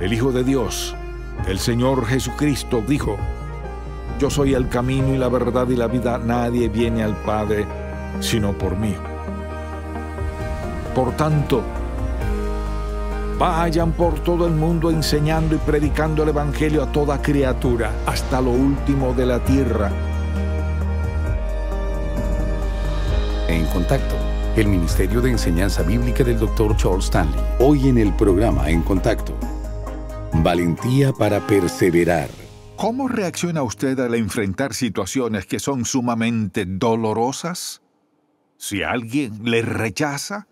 el Hijo de Dios, el Señor Jesucristo, dijo, Yo soy el camino y la verdad y la vida, nadie viene al Padre sino por mí. Por tanto, vayan por todo el mundo enseñando y predicando el Evangelio a toda criatura, hasta lo último de la tierra. En contacto el Ministerio de Enseñanza Bíblica del Dr. Charles Stanley. Hoy en el programa En Contacto. Valentía para perseverar. ¿Cómo reacciona usted al enfrentar situaciones que son sumamente dolorosas? Si alguien le rechaza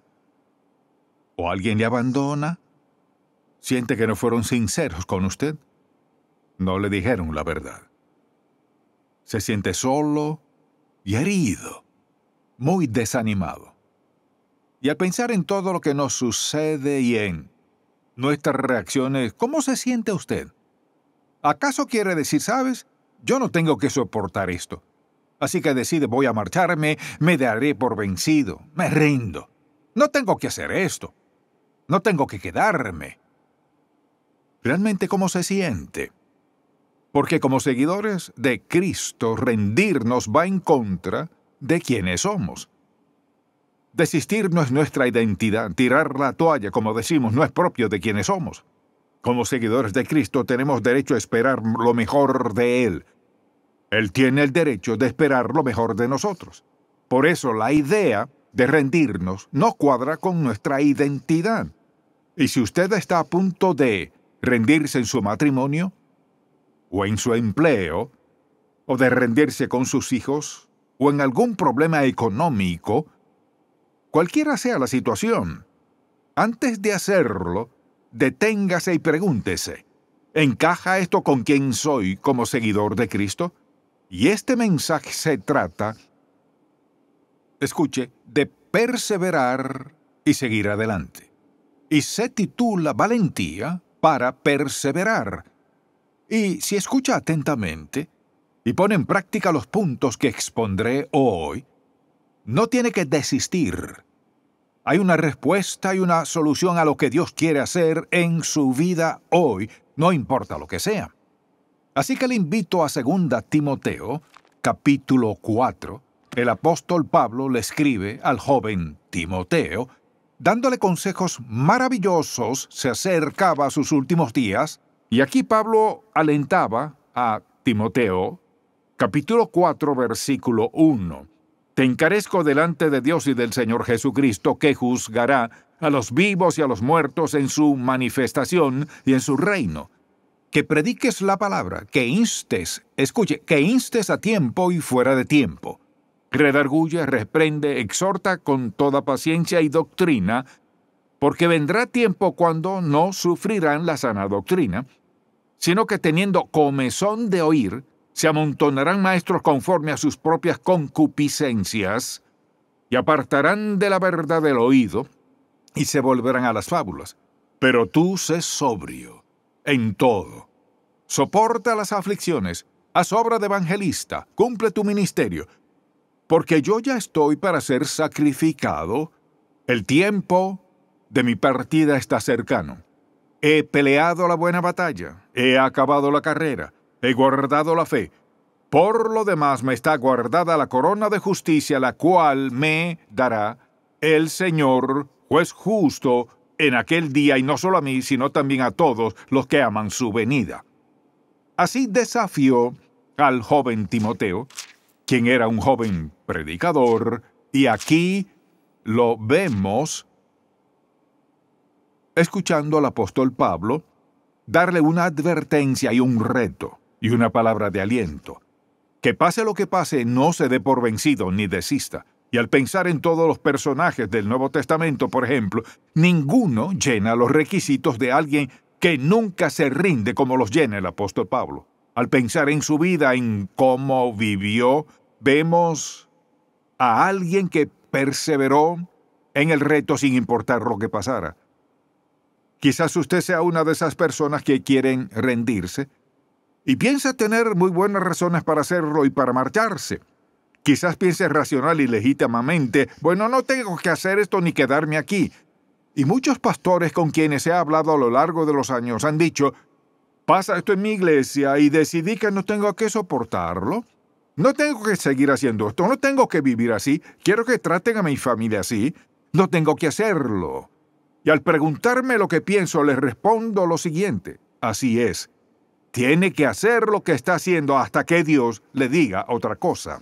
o alguien le abandona, siente que no fueron sinceros con usted. No le dijeron la verdad. Se siente solo y herido, muy desanimado. Y al pensar en todo lo que nos sucede y en reacción es, ¿cómo se siente usted? ¿Acaso quiere decir, sabes, yo no tengo que soportar esto? Así que decide, voy a marcharme, me daré por vencido, me rindo. No tengo que hacer esto. No tengo que quedarme. ¿Realmente cómo se siente? Porque como seguidores de Cristo, rendirnos va en contra de quienes somos. Desistir no es nuestra identidad, tirar la toalla, como decimos, no es propio de quienes somos. Como seguidores de Cristo tenemos derecho a esperar lo mejor de Él. Él tiene el derecho de esperar lo mejor de nosotros. Por eso la idea de rendirnos no cuadra con nuestra identidad. Y si usted está a punto de rendirse en su matrimonio, o en su empleo, o de rendirse con sus hijos, o en algún problema económico, cualquiera sea la situación, antes de hacerlo, deténgase y pregúntese, ¿encaja esto con quién soy como seguidor de Cristo? Y este mensaje se trata, escuche, de perseverar y seguir adelante. Y se titula Valentía para perseverar. Y si escucha atentamente y pone en práctica los puntos que expondré hoy, no tiene que desistir. Hay una respuesta y una solución a lo que Dios quiere hacer en su vida hoy, no importa lo que sea. Así que le invito a 2 Timoteo, capítulo 4. El apóstol Pablo le escribe al joven Timoteo, dándole consejos maravillosos, se acercaba a sus últimos días, y aquí Pablo alentaba a Timoteo, capítulo 4, versículo 1. Te encarezco delante de Dios y del Señor Jesucristo, que juzgará a los vivos y a los muertos en su manifestación y en su reino. Que prediques la palabra, que instes, escuche, que instes a tiempo y fuera de tiempo. Redarguye, reprende, exhorta con toda paciencia y doctrina, porque vendrá tiempo cuando no sufrirán la sana doctrina, sino que teniendo comezón de oír, se amontonarán maestros conforme a sus propias concupiscencias, y apartarán de la verdad el oído, y se volverán a las fábulas. Pero tú sé sobrio en todo. Soporta las aflicciones, haz obra de evangelista, cumple tu ministerio, porque yo ya estoy para ser sacrificado, el tiempo de mi partida está cercano. He peleado la buena batalla, he acabado la carrera, he guardado la fe. Por lo demás me está guardada la corona de justicia, la cual me dará el Señor, juez justo, en aquel día, y no solo a mí, sino también a todos los que aman su venida. Así desafió al joven Timoteo, quien era un joven predicador, y aquí lo vemos escuchando al apóstol Pablo darle una advertencia y un reto y una palabra de aliento. Que pase lo que pase, no se dé por vencido ni desista. Y al pensar en todos los personajes del Nuevo Testamento, por ejemplo, ninguno llena los requisitos de alguien que nunca se rinde como los llena el apóstol Pablo. Al pensar en su vida, en cómo vivió, vemos a alguien que perseveró en el reto sin importar lo que pasara. Quizás usted sea una de esas personas que quieren rendirse, y piensa tener muy buenas razones para hacerlo y para marcharse. Quizás piense racional y legítimamente, bueno, no tengo que hacer esto ni quedarme aquí. Y muchos pastores con quienes he hablado a lo largo de los años han dicho, pasa esto en mi iglesia y decidí que no tengo que soportarlo. No tengo que seguir haciendo esto, no tengo que vivir así, quiero que traten a mi familia así, no tengo que hacerlo. Y al preguntarme lo que pienso, les respondo lo siguiente, así es, tiene que hacer lo que está haciendo hasta que Dios le diga otra cosa.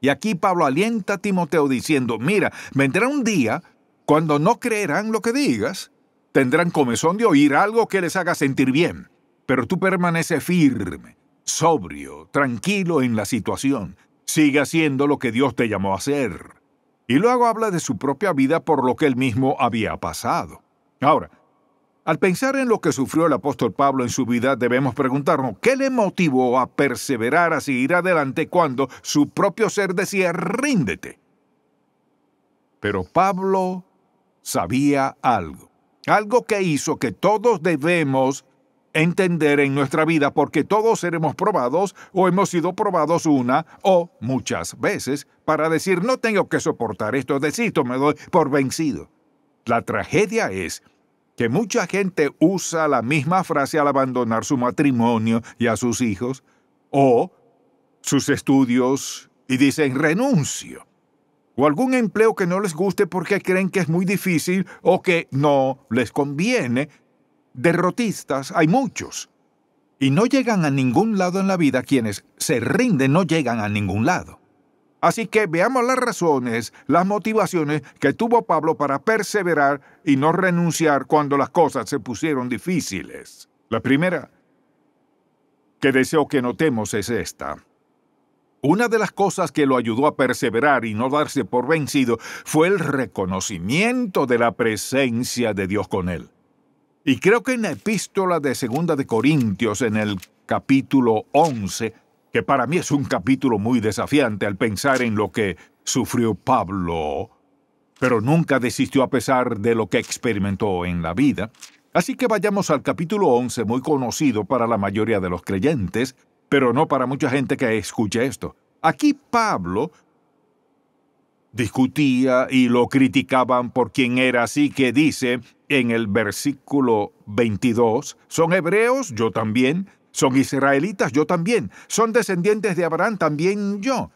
Y aquí Pablo alienta a Timoteo diciendo, mira, vendrá un día cuando no creerán lo que digas, tendrán comezón de oír algo que les haga sentir bien, pero tú permaneces firme, sobrio, tranquilo en la situación, sigue haciendo lo que Dios te llamó a hacer. Y luego habla de su propia vida por lo que él mismo había pasado. Ahora, al pensar en lo que sufrió el apóstol Pablo en su vida, debemos preguntarnos, ¿qué le motivó a perseverar, a seguir adelante cuando su propio ser decía, ríndete? Pero Pablo sabía algo, algo que hizo que todos debemos entender en nuestra vida, porque todos seremos probados o hemos sido probados una o muchas veces para decir, no tengo que soportar esto, decido, me doy por vencido. La tragedia es que mucha gente usa la misma frase al abandonar su matrimonio y a sus hijos, o sus estudios y dicen renuncio, o algún empleo que no les guste porque creen que es muy difícil o que no les conviene. Derrotistas hay muchos. Y no llegan a ningún lado en la vida quienes se rinden, no llegan a ningún lado. Así que veamos las razones, las motivaciones que tuvo Pablo para perseverar y no renunciar cuando las cosas se pusieron difíciles. La primera que deseo que notemos es esta. Una de las cosas que lo ayudó a perseverar y no darse por vencido fue el reconocimiento de la presencia de Dios con él. Y creo que en la epístola de Segunda de Corintios, en el capítulo 11, que para mí es un capítulo muy desafiante al pensar en lo que sufrió Pablo, pero nunca desistió a pesar de lo que experimentó en la vida. Así que vayamos al capítulo 11, muy conocido para la mayoría de los creyentes, pero no para mucha gente que escuche esto. Aquí Pablo discutía y lo criticaban por quien era, así que dice en el versículo 22, ¿son hebreos? Yo también. Son israelitas, yo también. Son descendientes de Abraham, también yo.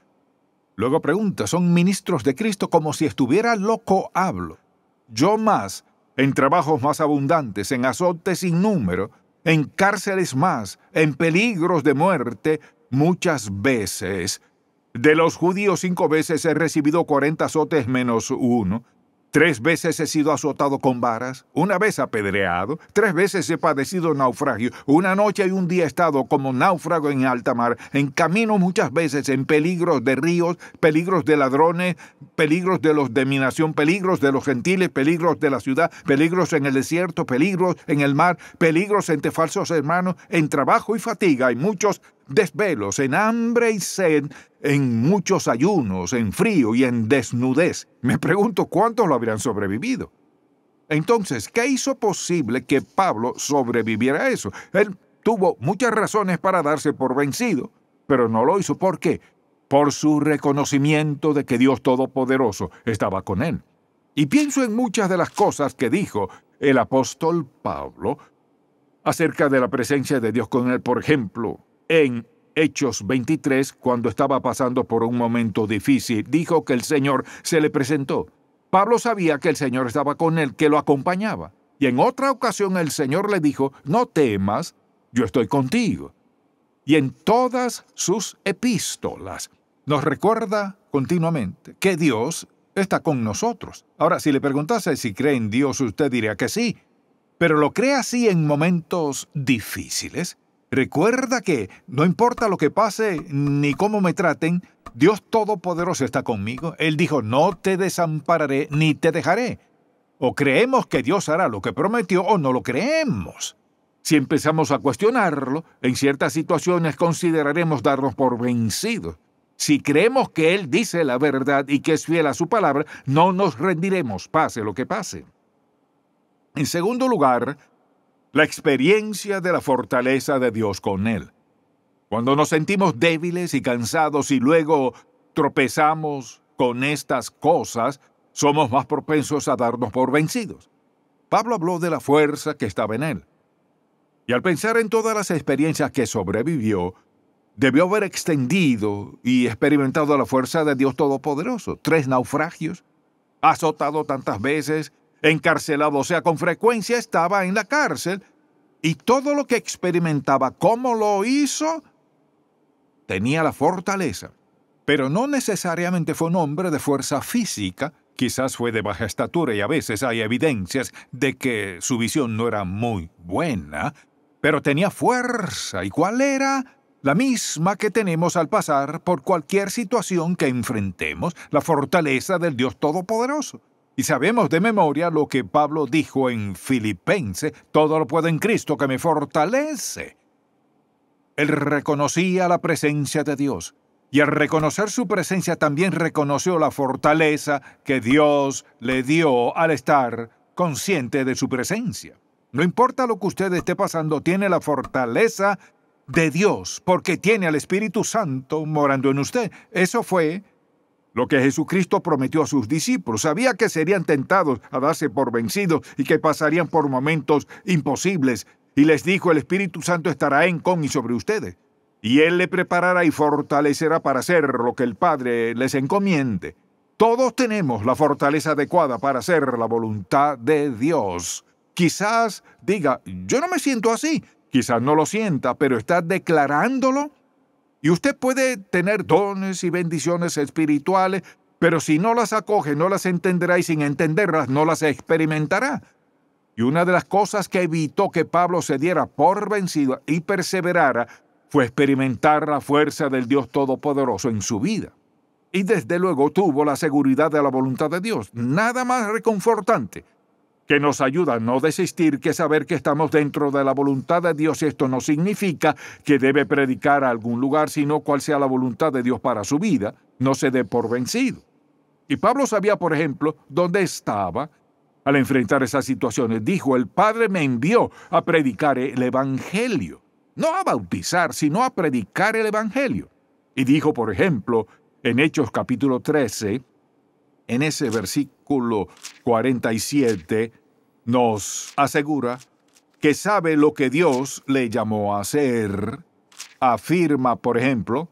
Luego pregunta, son ministros de Cristo como si estuviera loco hablo. Yo más, en trabajos más abundantes, en azotes sin número, en cárceles más, en peligros de muerte, muchas veces. De los judíos cinco veces he recibido cuarenta azotes menos uno. Tres veces he sido azotado con varas, una vez apedreado, tres veces he padecido naufragio, una noche y un día he estado como náufrago en alta mar, en camino muchas veces, en peligros de ríos, peligros de ladrones, peligros de los de mi nación, peligros de los gentiles, peligros de la ciudad, peligros en el desierto, peligros en el mar, peligros entre falsos hermanos, en trabajo y fatiga y muchos desvelos, en hambre y sed, en muchos ayunos, en frío y en desnudez. Me pregunto cuántos lo habrían sobrevivido. Entonces, ¿qué hizo posible que Pablo sobreviviera a eso? Él tuvo muchas razones para darse por vencido, pero no lo hizo. ¿Por qué? Por su reconocimiento de que Dios Todopoderoso estaba con él. Y pienso en muchas de las cosas que dijo el apóstol Pablo acerca de la presencia de Dios con él. Por ejemplo, en Hechos 23, cuando estaba pasando por un momento difícil, dijo que el Señor se le presentó. Pablo sabía que el Señor estaba con él, que lo acompañaba. Y en otra ocasión el Señor le dijo, no temas, yo estoy contigo. Y en todas sus epístolas nos recuerda continuamente que Dios está con nosotros. Ahora, si le preguntase si cree en Dios, usted diría que sí, pero lo cree así en momentos difíciles. Recuerda que, no importa lo que pase ni cómo me traten, Dios Todopoderoso está conmigo. Él dijo, no te desampararé ni te dejaré. O creemos que Dios hará lo que prometió o no lo creemos. Si empezamos a cuestionarlo, en ciertas situaciones consideraremos darnos por vencidos. Si creemos que Él dice la verdad y que es fiel a su palabra, no nos rendiremos, pase lo que pase. En segundo lugar, la experiencia de la fortaleza de Dios con Él. Cuando nos sentimos débiles y cansados y luego tropezamos con estas cosas, somos más propensos a darnos por vencidos. Pablo habló de la fuerza que estaba en él. Y al pensar en todas las experiencias que sobrevivió, debió haber extendido y experimentado la fuerza de Dios Todopoderoso. Tres naufragios, azotado tantas veces, encarcelado, o sea, con frecuencia estaba en la cárcel y todo lo que experimentaba, cómo lo hizo, tenía la fortaleza. Pero no necesariamente fue un hombre de fuerza física, quizás fue de baja estatura y a veces hay evidencias de que su visión no era muy buena, pero tenía fuerza. ¿Y cuál era? La misma que tenemos al pasar por cualquier situación que enfrentemos, la fortaleza del Dios Todopoderoso. Y sabemos de memoria lo que Pablo dijo en Filipense, todo lo puedo en Cristo que me fortalece. Él reconocía la presencia de Dios, y al reconocer su presencia también reconoció la fortaleza que Dios le dio al estar consciente de su presencia. No importa lo que usted esté pasando, tiene la fortaleza de Dios, porque tiene al Espíritu Santo morando en usted. Eso fue lo que Jesucristo prometió a sus discípulos. Sabía que serían tentados a darse por vencidos y que pasarían por momentos imposibles. Y les dijo, el Espíritu Santo estará en con y sobre ustedes. Y Él le preparará y fortalecerá para hacer lo que el Padre les encomiende. Todos tenemos la fortaleza adecuada para hacer la voluntad de Dios. Quizás diga, yo no me siento así, quizás no lo sienta, pero está declarándolo y usted puede tener dones y bendiciones espirituales, pero si no las acoge, no las entenderá y sin entenderlas no las experimentará. Y una de las cosas que evitó que Pablo se diera por vencido y perseverara fue experimentar la fuerza del Dios Todopoderoso en su vida. Y desde luego tuvo la seguridad de la voluntad de Dios. Nada más reconfortante que nos ayuda a no desistir que saber que estamos dentro de la voluntad de Dios. Esto no significa que debe predicar a algún lugar, sino cuál sea la voluntad de Dios para su vida. No se dé por vencido. Y Pablo sabía, por ejemplo, dónde estaba al enfrentar esas situaciones. Dijo, el Padre me envió a predicar el Evangelio. No a bautizar, sino a predicar el Evangelio. Y dijo, por ejemplo, en Hechos capítulo 13, en ese versículo 47, nos asegura que sabe lo que Dios le llamó a hacer. Afirma, por ejemplo,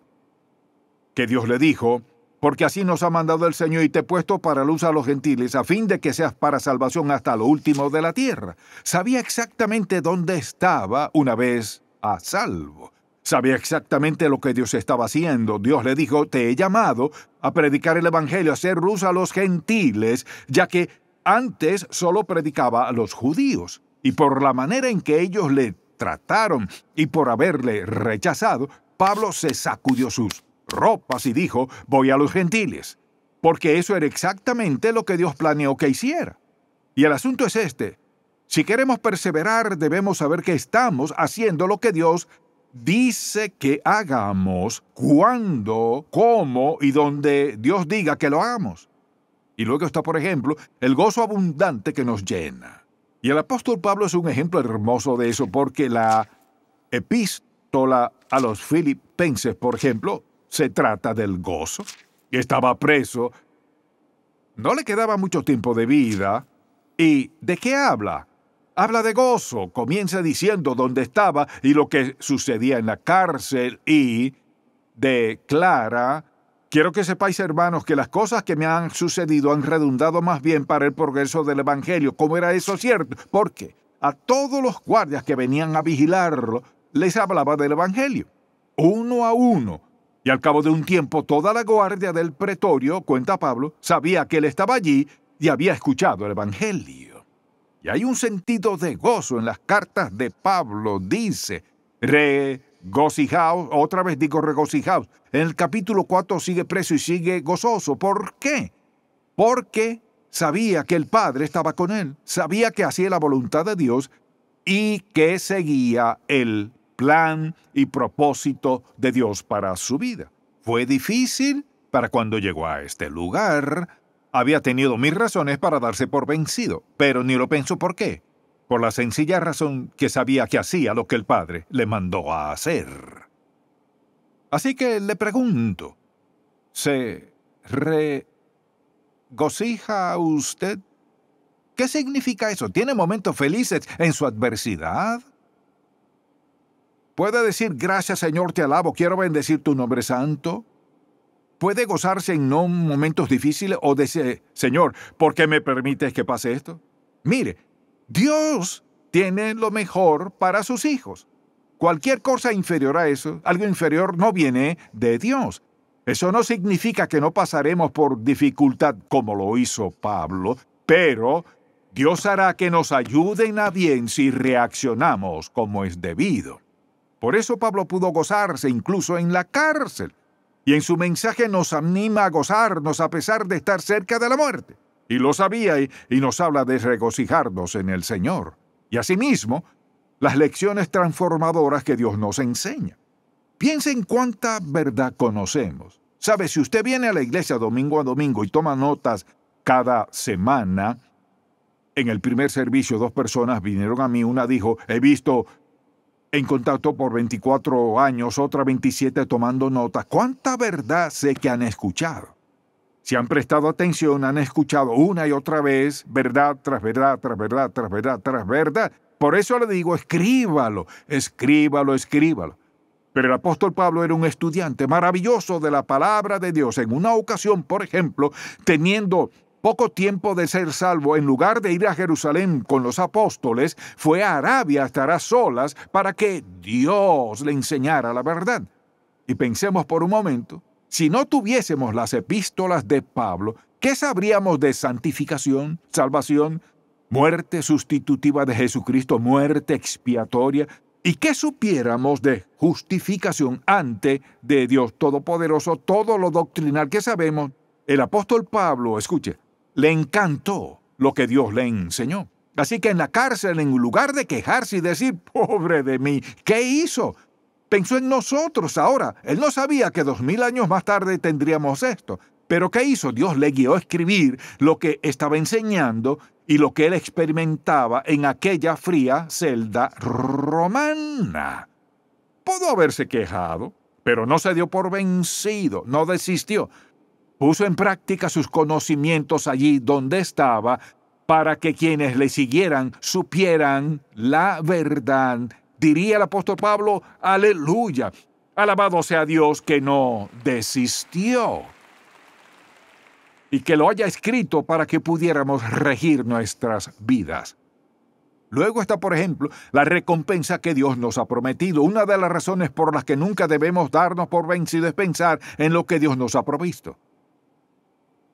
que Dios le dijo, porque así nos ha mandado el Señor y te he puesto para luz a los gentiles, a fin de que seas para salvación hasta lo último de la tierra. Sabía exactamente dónde estaba una vez a salvo. Sabía exactamente lo que Dios estaba haciendo. Dios le dijo, te he llamado a predicar el Evangelio, a ser luz a los gentiles, ya que antes solo predicaba a los judíos, y por la manera en que ellos le trataron y por haberle rechazado, Pablo se sacudió sus ropas y dijo, voy a los gentiles, porque eso era exactamente lo que Dios planeó que hiciera. Y el asunto es este, si queremos perseverar debemos saber que estamos haciendo lo que Dios dice que hagamos, cuando, cómo y donde Dios diga que lo hagamos. Y luego está, por ejemplo, el gozo abundante que nos llena. Y el apóstol Pablo es un ejemplo hermoso de eso porque la epístola a los filipenses, por ejemplo, se trata del gozo. Estaba preso, no le quedaba mucho tiempo de vida. ¿Y de qué habla? Habla de gozo, comienza diciendo dónde estaba y lo que sucedía en la cárcel y declara Quiero que sepáis, hermanos, que las cosas que me han sucedido han redundado más bien para el progreso del Evangelio. ¿Cómo era eso cierto? Porque a todos los guardias que venían a vigilarlo les hablaba del Evangelio, uno a uno. Y al cabo de un tiempo, toda la guardia del pretorio, cuenta Pablo, sabía que él estaba allí y había escuchado el Evangelio. Y hay un sentido de gozo en las cartas de Pablo, dice, re Gozijaos, otra vez digo regocijaos. En el capítulo 4 sigue preso y sigue gozoso. ¿Por qué? Porque sabía que el Padre estaba con él, sabía que hacía la voluntad de Dios y que seguía el plan y propósito de Dios para su vida. Fue difícil para cuando llegó a este lugar. Había tenido mil razones para darse por vencido, pero ni lo pensó por qué por la sencilla razón que sabía que hacía lo que el padre le mandó a hacer. Así que le pregunto, ¿se regocija usted? ¿Qué significa eso? ¿Tiene momentos felices en su adversidad? ¿Puede decir, gracias Señor, te alabo, quiero bendecir tu nombre santo? ¿Puede gozarse en no momentos difíciles o decir, Señor, ¿por qué me permites que pase esto? Mire, Dios tiene lo mejor para sus hijos. Cualquier cosa inferior a eso, algo inferior, no viene de Dios. Eso no significa que no pasaremos por dificultad como lo hizo Pablo, pero Dios hará que nos ayuden a bien si reaccionamos como es debido. Por eso Pablo pudo gozarse incluso en la cárcel. Y en su mensaje nos anima a gozarnos a pesar de estar cerca de la muerte y lo sabía, y, nos habla de regocijarnos en el Señor. Y asimismo, las lecciones transformadoras que Dios nos enseña. Piensa en cuánta verdad conocemos. Sabe, si usted viene a la iglesia domingo a domingo y toma notas cada semana, en el primer servicio dos personas vinieron a mí, una dijo, he visto en contacto por 24 años, otra 27 tomando notas. ¿Cuánta verdad sé que han escuchado? Si han prestado atención, han escuchado una y otra vez verdad tras verdad, tras verdad, tras verdad, tras verdad. Por eso le digo, escríbalo, escríbalo, escríbalo. Pero el apóstol Pablo era un estudiante maravilloso de la palabra de Dios. En una ocasión, por ejemplo, teniendo poco tiempo de ser salvo, en lugar de ir a Jerusalén con los apóstoles, fue a Arabia a estar a solas para que Dios le enseñara la verdad. Y pensemos por un momento si no tuviésemos las epístolas de Pablo, ¿qué sabríamos de santificación, salvación, muerte sustitutiva de Jesucristo, muerte expiatoria? ¿Y qué supiéramos de justificación ante de Dios Todopoderoso, todo lo doctrinal que sabemos? El apóstol Pablo, escuche, le encantó lo que Dios le enseñó. Así que en la cárcel, en lugar de quejarse y decir, pobre de mí, ¿qué hizo? pensó en nosotros ahora. Él no sabía que dos mil años más tarde tendríamos esto. Pero ¿qué hizo? Dios le guió a escribir lo que estaba enseñando y lo que él experimentaba en aquella fría celda romana. Pudo haberse quejado, pero no se dio por vencido, no desistió. Puso en práctica sus conocimientos allí donde estaba para que quienes le siguieran supieran la verdad diría el apóstol Pablo, aleluya. Alabado sea Dios que no desistió y que lo haya escrito para que pudiéramos regir nuestras vidas. Luego está, por ejemplo, la recompensa que Dios nos ha prometido. Una de las razones por las que nunca debemos darnos por vencido es pensar en lo que Dios nos ha provisto.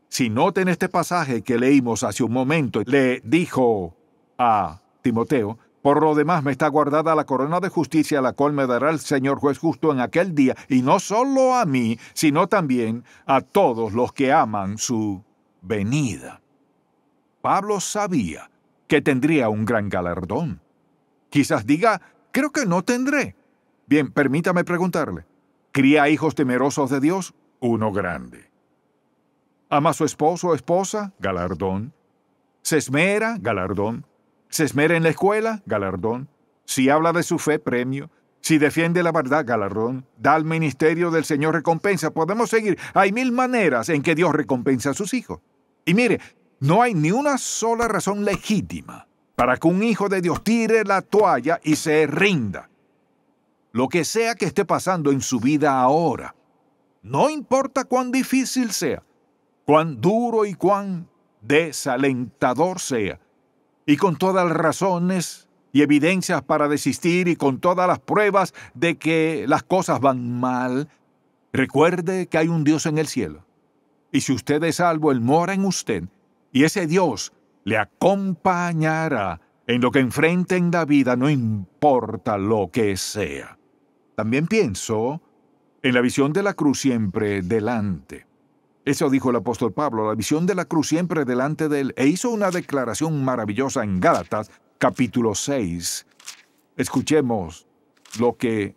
Si noten este pasaje que leímos hace un momento, le dijo a Timoteo, por lo demás, me está guardada la corona de justicia, la cual me dará el Señor juez justo en aquel día, y no solo a mí, sino también a todos los que aman su venida. Pablo sabía que tendría un gran galardón. Quizás diga, creo que no tendré. Bien, permítame preguntarle, ¿cría hijos temerosos de Dios? Uno grande. ¿Ama su esposo o esposa? Galardón. ¿Se esmera? Galardón. Se esmera en la escuela, galardón. Si habla de su fe, premio. Si defiende la verdad, galardón. Da al ministerio del Señor recompensa. Podemos seguir. Hay mil maneras en que Dios recompensa a sus hijos. Y mire, no hay ni una sola razón legítima para que un hijo de Dios tire la toalla y se rinda. Lo que sea que esté pasando en su vida ahora, no importa cuán difícil sea, cuán duro y cuán desalentador sea, y con todas las razones y evidencias para desistir y con todas las pruebas de que las cosas van mal, recuerde que hay un Dios en el cielo. Y si usted es salvo, Él mora en usted, y ese Dios le acompañará en lo que enfrente en la vida, no importa lo que sea. También pienso en la visión de la cruz siempre delante. Eso dijo el apóstol Pablo, la visión de la cruz siempre delante de él, e hizo una declaración maravillosa en Gálatas, capítulo 6. Escuchemos lo que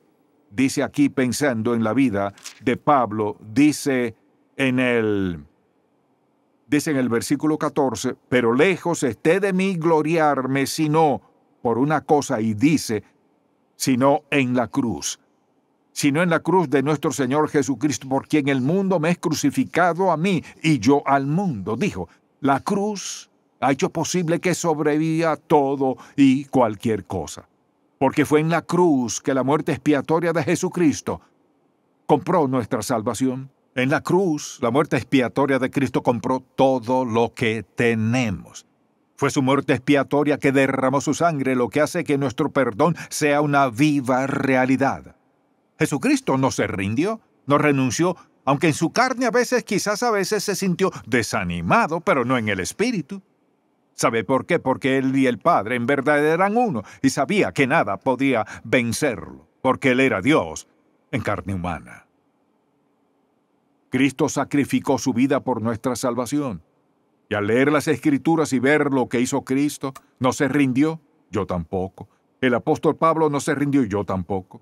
dice aquí pensando en la vida de Pablo. Dice en el, dice en el versículo 14, pero lejos esté de mí gloriarme, sino por una cosa, y dice, sino en la cruz sino en la cruz de nuestro Señor Jesucristo, por quien el mundo me es crucificado a mí y yo al mundo. Dijo, la cruz ha hecho posible que sobreviva todo y cualquier cosa, porque fue en la cruz que la muerte expiatoria de Jesucristo compró nuestra salvación. En la cruz, la muerte expiatoria de Cristo compró todo lo que tenemos. Fue su muerte expiatoria que derramó su sangre, lo que hace que nuestro perdón sea una viva realidad. Jesucristo no se rindió, no renunció, aunque en su carne a veces, quizás a veces se sintió desanimado, pero no en el espíritu. ¿Sabe por qué? Porque él y el Padre en verdad eran uno y sabía que nada podía vencerlo, porque él era Dios en carne humana. Cristo sacrificó su vida por nuestra salvación. Y al leer las escrituras y ver lo que hizo Cristo, no se rindió, yo tampoco. El apóstol Pablo no se rindió, yo tampoco.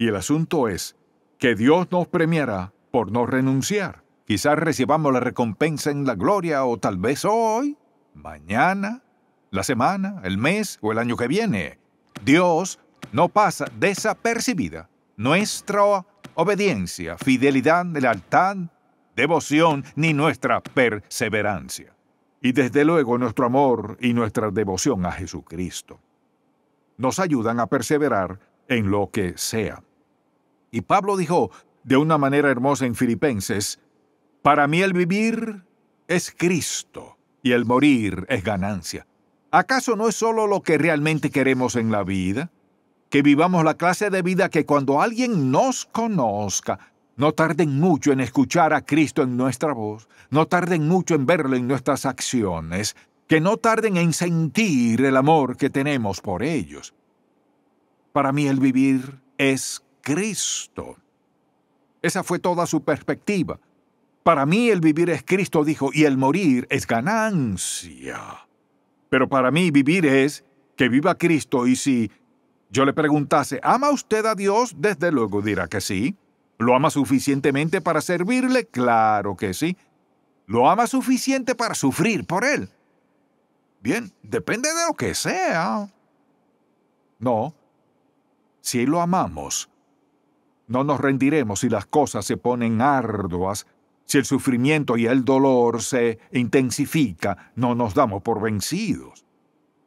Y el asunto es que Dios nos premiará por no renunciar. Quizás recibamos la recompensa en la gloria o tal vez hoy, mañana, la semana, el mes o el año que viene. Dios no pasa desapercibida nuestra obediencia, fidelidad, lealtad, devoción ni nuestra perseverancia. Y desde luego nuestro amor y nuestra devoción a Jesucristo nos ayudan a perseverar en lo que sea. Y Pablo dijo, de una manera hermosa en Filipenses, para mí el vivir es Cristo y el morir es ganancia. ¿Acaso no es solo lo que realmente queremos en la vida? Que vivamos la clase de vida que cuando alguien nos conozca, no tarden mucho en escuchar a Cristo en nuestra voz, no tarden mucho en verlo en nuestras acciones, que no tarden en sentir el amor que tenemos por ellos. Para mí el vivir es Cristo. Esa fue toda su perspectiva. Para mí el vivir es Cristo, dijo, y el morir es ganancia. Pero para mí vivir es que viva Cristo y si yo le preguntase, ¿ama usted a Dios? Desde luego dirá que sí. ¿Lo ama suficientemente para servirle? Claro que sí. ¿Lo ama suficiente para sufrir por él? Bien, depende de lo que sea. No. Si lo amamos, no nos rendiremos si las cosas se ponen arduas, si el sufrimiento y el dolor se intensifica, no nos damos por vencidos.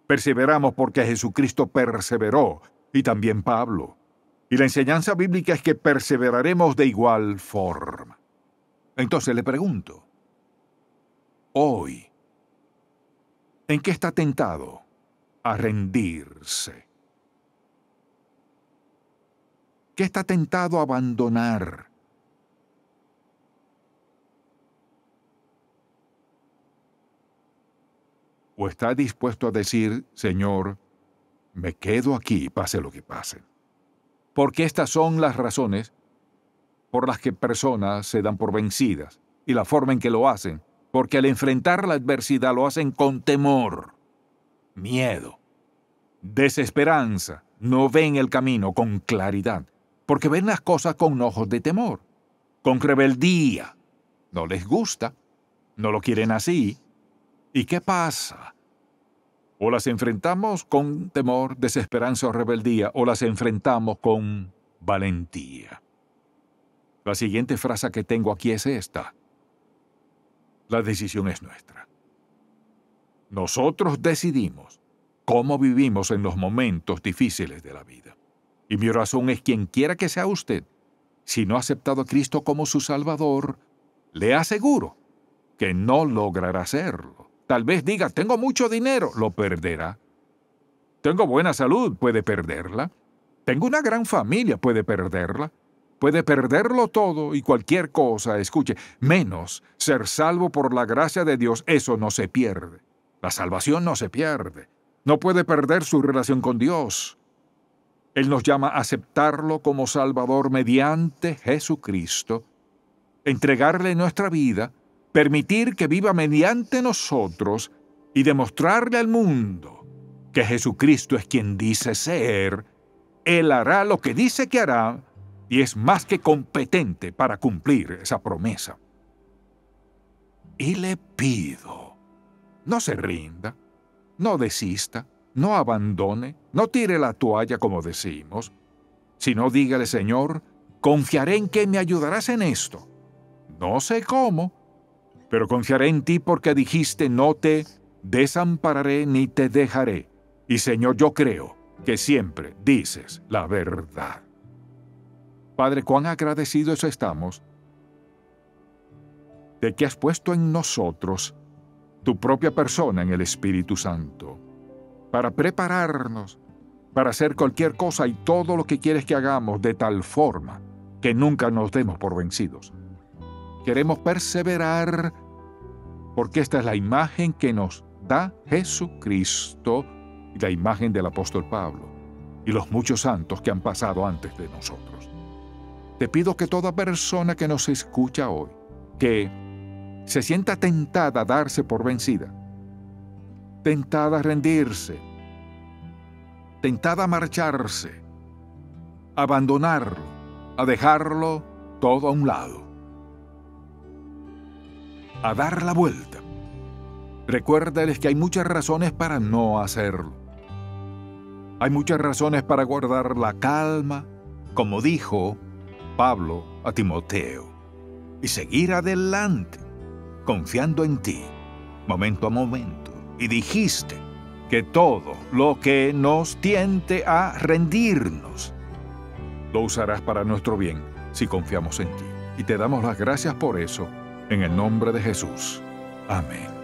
Perseveramos porque Jesucristo perseveró, y también Pablo. Y la enseñanza bíblica es que perseveraremos de igual forma. Entonces le pregunto, hoy, ¿en qué está tentado a rendirse? está tentado a abandonar. ¿O está dispuesto a decir, Señor, me quedo aquí, pase lo que pase? Porque estas son las razones por las que personas se dan por vencidas y la forma en que lo hacen, porque al enfrentar la adversidad lo hacen con temor, miedo, desesperanza, no ven el camino con claridad porque ven las cosas con ojos de temor, con rebeldía. No les gusta, no lo quieren así. ¿Y qué pasa? O las enfrentamos con temor, desesperanza o rebeldía, o las enfrentamos con valentía. La siguiente frase que tengo aquí es esta. La decisión es nuestra. Nosotros decidimos cómo vivimos en los momentos difíciles de la vida. Y mi oración es quien quiera que sea usted, si no ha aceptado a Cristo como su Salvador, le aseguro que no logrará hacerlo. Tal vez diga, tengo mucho dinero, lo perderá. Tengo buena salud, puede perderla. Tengo una gran familia, puede perderla. Puede perderlo todo y cualquier cosa, escuche, menos ser salvo por la gracia de Dios, eso no se pierde. La salvación no se pierde. No puede perder su relación con Dios. Él nos llama a aceptarlo como Salvador mediante Jesucristo, entregarle nuestra vida, permitir que viva mediante nosotros y demostrarle al mundo que Jesucristo es quien dice ser. Él hará lo que dice que hará y es más que competente para cumplir esa promesa. Y le pido, no se rinda, no desista, no abandone, no tire la toalla como decimos, sino dígale, Señor, confiaré en que me ayudarás en esto. No sé cómo, pero confiaré en ti porque dijiste, no te desampararé ni te dejaré. Y Señor, yo creo que siempre dices la verdad. Padre, cuán agradecidos estamos de que has puesto en nosotros tu propia persona en el Espíritu Santo para prepararnos para hacer cualquier cosa y todo lo que quieres que hagamos de tal forma que nunca nos demos por vencidos. Queremos perseverar porque esta es la imagen que nos da Jesucristo y la imagen del apóstol Pablo y los muchos santos que han pasado antes de nosotros. Te pido que toda persona que nos escucha hoy, que se sienta tentada a darse por vencida, tentada a rendirse, tentada a marcharse, a abandonarlo, a dejarlo todo a un lado, a dar la vuelta. Recuérdales que hay muchas razones para no hacerlo. Hay muchas razones para guardar la calma, como dijo Pablo a Timoteo, y seguir adelante, confiando en ti, momento a momento y dijiste que todo lo que nos tiente a rendirnos, lo usarás para nuestro bien si confiamos en ti. Y te damos las gracias por eso, en el nombre de Jesús. Amén.